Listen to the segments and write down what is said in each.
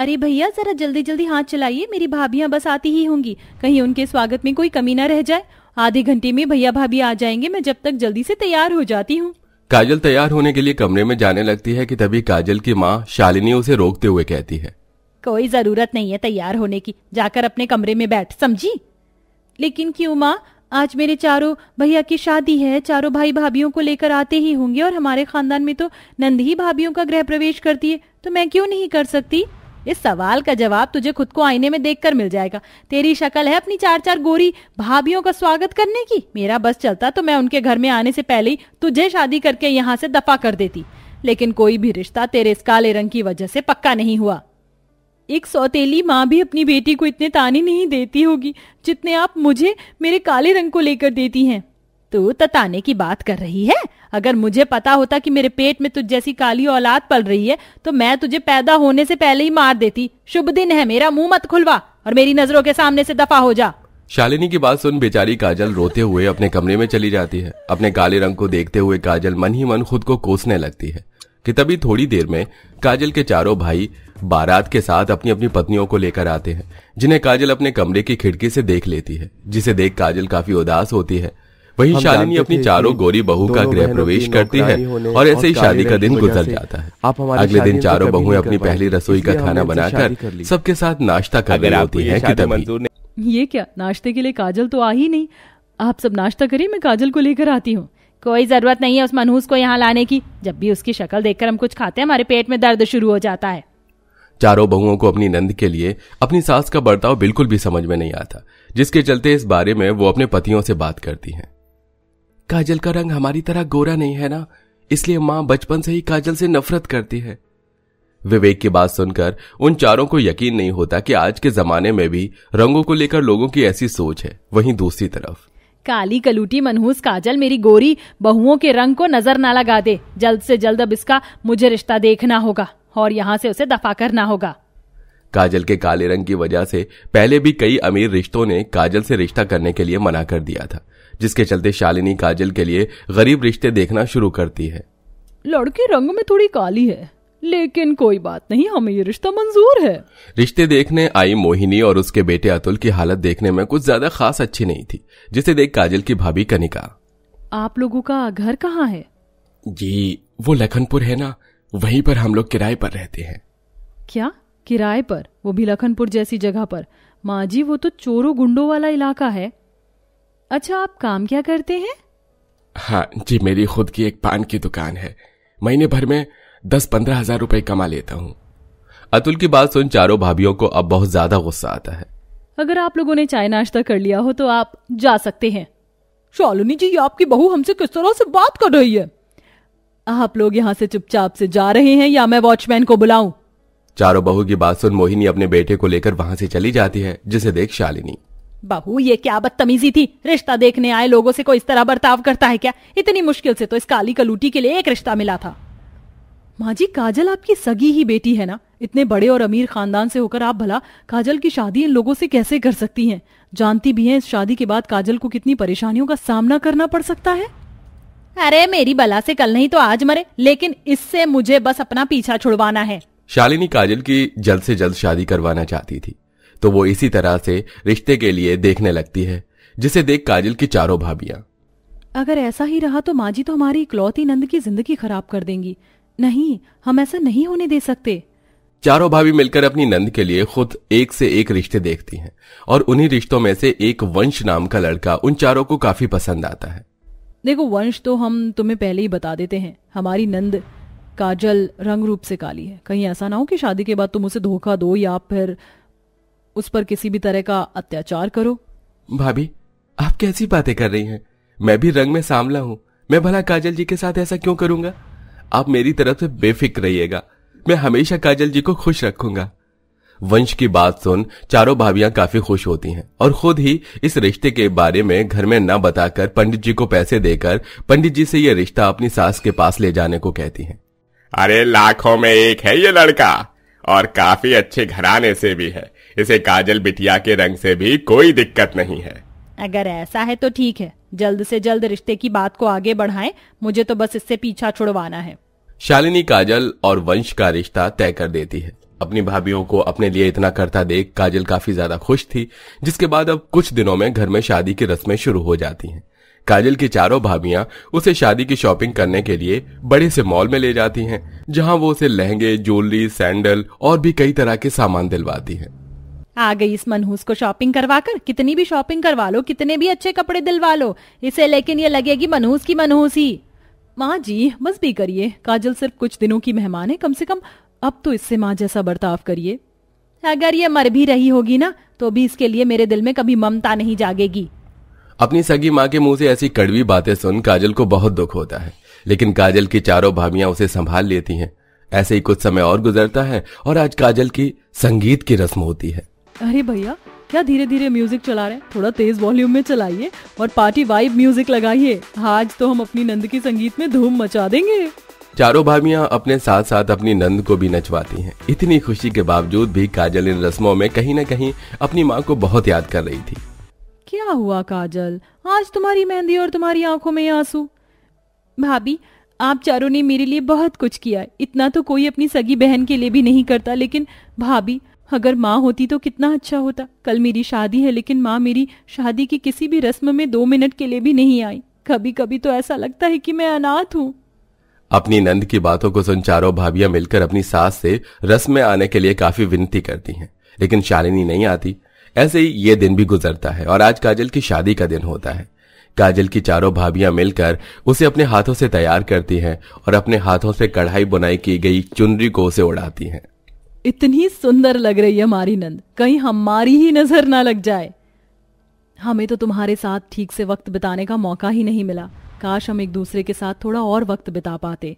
अरे भैया जरा जल्दी जल्दी हाथ चलाइए मेरी भाभी बस आती ही होंगी कहीं उनके स्वागत में कोई कमी ना रह जाए आधे घंटे में भैया भाभी आ जाएंगे मैं जब तक जल्दी से तैयार हो जाती हूँ काजल तैयार होने के लिए कमरे में जाने लगती है कि तभी काजल की माँ शालिनी उसे रोकते हुए कहती है कोई जरूरत नहीं है तैयार होने की जाकर अपने कमरे में बैठ समझी लेकिन क्यों माँ आज मेरे चारों भैया की शादी है चारों भाई भाभी को लेकर आते ही होंगे और हमारे खानदान में तो नंद ही भाभी का गृह प्रवेश करती है तो मैं क्यों नहीं कर सकती इस सवाल का जवाब तुझे खुद को आईने में देखकर मिल जाएगा तेरी शक्ल है अपनी चार चार गोरी भाभी का स्वागत करने की मेरा बस चलता तो मैं उनके घर में आने से पहले ही तुझे शादी करके यहाँ से दफा कर देती लेकिन कोई भी रिश्ता तेरे इस काले रंग की वजह से पक्का नहीं हुआ एक सौतेली माँ भी अपनी बेटी को इतने ताने नहीं देती होगी जितने आप मुझे मेरे काले रंग को लेकर देती हैं तू तताने की बात कर रही है अगर मुझे पता होता कि मेरे पेट में तुझ जैसी काली औलाद पल रही है तो मैं तुझे पैदा होने से पहले ही मार देती शुभ दिन है मेरा मुंह मत खुलवा और मेरी नजरों के सामने से दफा हो जा शालिनी की बात सुन बेचारी काजल रोते हुए अपने कमरे में चली जाती है अपने काले रंग को देखते हुए काजल मन ही मन खुद को कोसने लगती है कि तभी थोड़ी देर में काजल के चारों भाई बारात के साथ अपनी अपनी पत्नियों को लेकर आते हैं जिन्हें काजल अपने कमरे की खिड़की से देख लेती है जिसे देख काजल काफी उदास होती है वही शालिनी अपनी चारों गोरी बहू का गृह प्रवेश करती है और ऐसे ही शादी का दिन गुजर जाता है आप अगले दिन चारों बहुएं अपनी पहली रसोई का खाना बनाकर सबके साथ नाश्ता कर रही है ये क्या नाश्ते के लिए काजल तो आ ही नहीं आप सब नाश्ता करिए मैं काजल को लेकर आती हूँ कोई जरूरत नहीं है उस मनहूस को यहाँ लाने की जब भी उसकी शक्ल देखकर हम कुछ खाते हैं हमारे पेट में दर्द शुरू हो जाता है चारों बहुओं को अपनी नंद के लिए अपनी सास का बर्ताव बिल्कुल भी समझ में नहीं आता जिसके चलते इस बारे में वो अपने पतियों से बात करती हैं काजल का रंग हमारी तरह गोरा नहीं है ना इसलिए माँ बचपन से ही काजल से नफरत करती है विवेक की बात सुनकर उन चारों को यकीन नहीं होता कि आज के जमाने में भी रंगों को लेकर लोगों की ऐसी सोच है वहीं दूसरी तरफ काली कलूटी मनहूस काजल मेरी गोरी बहुओं के रंग को नजर ना लगा दे जल्द से जल्द अब इसका मुझे रिश्ता देखना होगा और यहाँ से उसे दफा करना होगा काजल के काले रंग की वजह से पहले भी कई अमीर रिश्तों ने काजल से रिश्ता करने के लिए मना कर दिया था जिसके चलते शालिनी काजल के लिए गरीब रिश्ते देखना शुरू करती है लड़की रंग में थोड़ी काली है लेकिन कोई बात नहीं हमें ये रिश्ता मंजूर है रिश्ते देखने आई मोहिनी और उसके बेटे अतुल की हालत देखने में कुछ ज्यादा खास अच्छी नहीं थी जिसे देख काजल की भाभी कनिका आप लोगों का घर कहाँ है जी वो लखनपुर है ना वहीं पर हम लोग किराए पर रहते हैं क्या किराए पर वो भी लखनपुर जैसी जगह पर माँ जी वो तो चोरों गुंडों वाला इलाका है अच्छा आप काम क्या करते हैं हाँ जी मेरी खुद की एक पान की दुकान है महीने भर में दस पंद्रह हजार रूपए कमा लेता हूँ अतुल की बात सुन चारों भाभी को अब बहुत ज्यादा गुस्सा आता है अगर आप लोगों ने चाय नाश्ता कर लिया हो तो आप जा सकते हैं शालिनी जी आपकी बहू हमसे किस तरह से बात कर रही है आप लोग यहाँ से चुपचाप से जा रहे हैं या मैं वॉचमैन को बुलाऊं चारों बहू की बात सुन मोहिनी अपने बेटे को लेकर वहाँ से चली जाती है जिसे देख शालिनी बहू ये क्या बदतमीजी थी रिश्ता देखने आए लोगों से कोई इस तरह बर्ताव करता है क्या इतनी मुश्किल से तो इस काली कलूटी के लिए एक रिश्ता मिला था माँ जी काजल आपकी सगी ही बेटी है ना इतने बड़े और अमीर खानदान से होकर आप भला काजल की शादी इन लोगों से कैसे कर सकती हैं जानती भी हैं इस शादी के बाद काजल को कितनी परेशानियों का सामना करना पड़ सकता है अरे मेरी बला से कल नहीं तो आज मरे लेकिन इससे मुझे बस अपना पीछा छुड़वाना है शालिनी काजल की जल्द से जल्द शादी करवाना चाहती थी तो वो इसी तरह से रिश्ते के लिए देखने लगती है जिसे देख काजल की चारों भाभियां अगर ऐसा ही रहा तो माँ जी तो हमारी इकलौती नंद की जिंदगी खराब कर देंगी नहीं हम ऐसा नहीं होने दे सकते चारों भाभी मिलकर अपनी नंद के लिए खुद एक से एक रिश्ते देखती हैं और उन्हीं रिश्तों में से एक वंश नाम का लड़का उन चारों को काफी पसंद आता है देखो वंश तो हम तुम्हें पहले ही बता देते हैं हमारी नंद काजल रंग रूप से काली है कहीं ऐसा ना हो कि शादी के बाद तुम उसे धोखा दो या फिर उस पर किसी भी तरह का अत्याचार करो भाभी आप कैसी बातें कर रही हैं मैं भी रंग में सांवला हूँ मैं भला काजल जी के साथ ऐसा क्यों करूंगा आप मेरी तरफ से बेफिक्र रहिएगा मैं हमेशा काजल जी को खुश रखूंगा वंश की बात सुन चारों भाभियां काफी खुश होती हैं और खुद ही इस रिश्ते के बारे में घर में न बताकर पंडित जी को पैसे देकर पंडित जी से यह रिश्ता अपनी सास के पास ले जाने को कहती हैं अरे लाखों में एक है ये लड़का और काफी अच्छे घराने से भी है इसे काजल बिटिया के रंग से भी कोई दिक्कत नहीं है अगर ऐसा है तो ठीक है जल्द से जल्द रिश्ते की बात को आगे बढ़ाएं मुझे तो बस इससे पीछा छुड़वाना है शालिनी काजल और वंश का रिश्ता तय कर देती है अपनी भाभी को अपने लिए इतना करता देख काजल काफी ज्यादा खुश थी जिसके बाद अब कुछ दिनों में घर में शादी की रस्में शुरू हो जाती हैं काजल की चारों भाभियां उसे शादी की शॉपिंग करने के लिए बड़े से मॉल में ले जाती हैं जहां वो उसे लहंगे ज्वेलरी सैंडल और भी कई तरह के सामान दिलवाती हैं आ गई इस मनहूस को शॉपिंग करवा कर कितनी भी शॉपिंग करवा लो कितने भी अच्छे कपड़े दिलवा लो इसे लेकिन ये लगेगी मनहूस की मनहूस ही माँ जी बस भी करिए काजल सिर्फ कुछ दिनों की मेहमान है कम से कम अब तो इससे माँ जैसा बर्ताव करिए अगर ये मर भी रही होगी ना तो भी इसके लिए मेरे दिल में कभी ममता नहीं जागेगी अपनी सगी माँ के मुंह से ऐसी कड़वी बातें सुन काजल को बहुत दुख होता है लेकिन काजल की चारों भाभियां उसे संभाल लेती हैं ऐसे ही कुछ समय और गुजरता है और आज काजल की संगीत की रस्म होती है अरे भैया क्या धीरे धीरे म्यूजिक चला रहे हैं थोड़ा तेज वॉल्यूम में चलाइए और पार्टी वाइब म्यूजिक लगाइए आज तो हम अपनी नंद की संगीत में धूम मचा देंगे चारों भाभियां अपने साथ साथ अपनी नंद को भी नचवाती हैं। इतनी खुशी के बावजूद भी काजल इन रस्मों में कहीं न कहीं अपनी माँ को बहुत याद कर रही थी क्या हुआ काजल आज तुम्हारी मेहंदी और तुम्हारी आंखों में आंसू भाभी आप चारों ने मेरे लिए बहुत कुछ किया इतना तो कोई अपनी सगी बहन के लिए भी नहीं करता लेकिन भाभी अगर माँ होती तो कितना अच्छा होता कल मेरी शादी है लेकिन माँ मेरी शादी की किसी भी रस्म में दो मिनट के लिए भी नहीं आई कभी कभी तो ऐसा लगता है कि मैं अनाथ हूँ अपनी नंद की बातों को सुन चारों भाभियां मिलकर अपनी सास से रस्म में आने के लिए काफी विनती करती हैं लेकिन शालिनी नहीं आती ऐसे ही ये दिन भी गुजरता है और आज काजल की शादी का दिन होता है काजल की चारों भाभियां मिलकर उसे अपने हाथों से तैयार करती हैं और अपने हाथों से कढ़ाई बुनाई की गई चुनरी को उसे उड़ाती हैं इतनी सुंदर लग रही है हमारी नंद कहीं हमारी ही नजर ना लग जाए हमें तो तुम्हारे साथ ठीक से वक्त बिताने का मौका ही नहीं मिला काश हम एक दूसरे के साथ थोड़ा और वक्त बिता पाते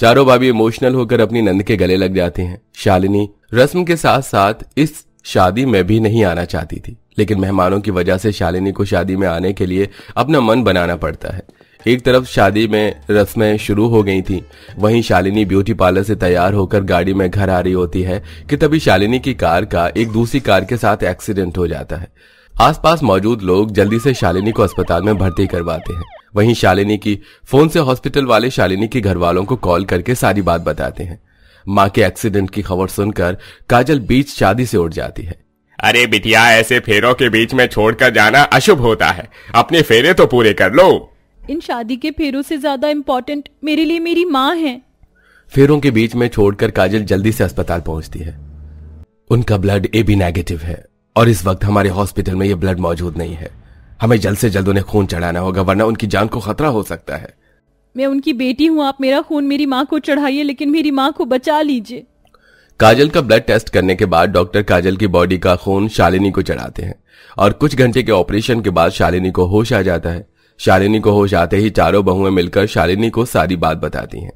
चारों भाभी इमोशनल होकर अपनी नंद के गले लग जाती हैं शालिनी रस्म के साथ साथ इस शादी में भी नहीं आना चाहती थी लेकिन मेहमानों की वजह से शालिनी को शादी में आने के लिए अपना मन बनाना पड़ता है एक तरफ शादी में रस्में शुरू हो गई थी वहीं शालिनी ब्यूटी पार्लर से तैयार होकर गाड़ी में घर आ रही होती है कि तभी शालिनी की कार का एक दूसरी कार के साथ एक्सीडेंट हो जाता है आसपास मौजूद लोग जल्दी से शालिनी को अस्पताल में भर्ती करवाते हैं वहीं शालिनी की फोन से हॉस्पिटल वाले शालिनी के घर वालों को कॉल करके सारी बात बताते हैं माँ के एक्सीडेंट की खबर सुनकर काजल बीच शादी से उठ जाती है अरे बिटिया ऐसे फेरों के बीच में छोड़कर जाना अशुभ होता है अपने फेरे तो पूरे कर लो इन शादी के फेरों से ज्यादा इम्पोर्टेंट मेरे लिए मेरी माँ है फेरों के बीच में छोड़कर काजल जल्दी से अस्पताल पहुंचती है उनका ब्लड ए बी नेगेटिव है और इस वक्त हमारे हॉस्पिटल में ये ब्लड मौजूद नहीं है हमें जल्द से जल्द उन्हें खून चढ़ाना होगा वरना उनकी जान को खतरा हो सकता है मैं उनकी बेटी हूँ आप मेरा खून मेरी माँ को चढ़ाइए लेकिन मेरी माँ को बचा लीजिए काजल का ब्लड टेस्ट करने के बाद डॉक्टर काजल की बॉडी का खून शालिनी को चढ़ाते हैं और कुछ घंटे के ऑपरेशन के बाद शालिनी को होश आ जाता है शालिनी को होश आते ही चारों बहुएं मिलकर शालिनी को सारी बात बताती हैं।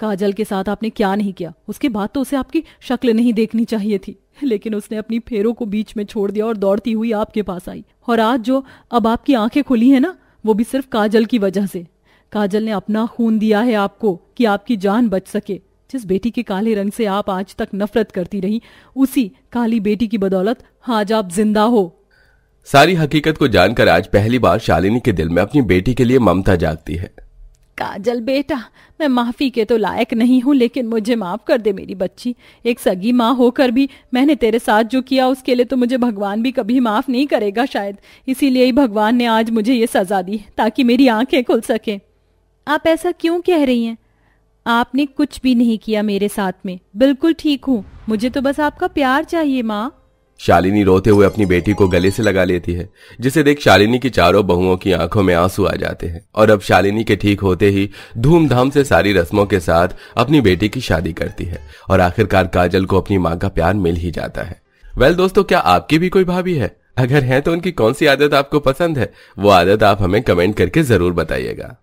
काजल के साथ आपने क्या नहीं किया उसके बाद तो उसे आपकी शक्ल नहीं देखनी चाहिए थी लेकिन उसने अपनी फेरों को बीच में छोड़ दिया और दौड़ती हुई आपके पास आई और आज जो अब आपकी आंखें खुली है ना वो भी सिर्फ काजल की वजह से काजल ने अपना खून दिया है आपको कि आपकी जान बच सके जिस बेटी के काले रंग से आप आज तक नफरत करती रही उसी काली बेटी की बदौलत आज आप जिंदा हो सारी हकीकत को जानकर आज पहली बार शालिनी के दिल में अपनी बेटी के लिए ममता जागती है काजल बेटा मैं माफ़ी के तो लायक नहीं हूँ लेकिन मुझे माफ़ कर दे मेरी बच्ची एक सगी माँ होकर भी मैंने तेरे साथ जो किया उसके लिए तो मुझे भगवान भी कभी माफ़ नहीं करेगा शायद इसीलिए ही भगवान ने आज मुझे ये सज़ा दी ताकि मेरी आंखें खुल सकें आप ऐसा क्यों कह रही हैं आपने कुछ भी नहीं किया मेरे साथ में बिल्कुल ठीक हूँ मुझे तो बस आपका प्यार चाहिए माँ शालिनी रोते हुए अपनी बेटी को गले से लगा लेती है जिसे देख शालिनी की चारों बहुओं की आंखों में आंसू आ जाते हैं और अब शालिनी के ठीक होते ही धूमधाम से सारी रस्मों के साथ अपनी बेटी की शादी करती है और आखिरकार काजल को अपनी माँ का प्यार मिल ही जाता है वेल दोस्तों क्या आपकी भी कोई भाभी है अगर है तो उनकी कौन सी आदत आपको पसंद है वो आदत आप हमें कमेंट करके जरूर बताइएगा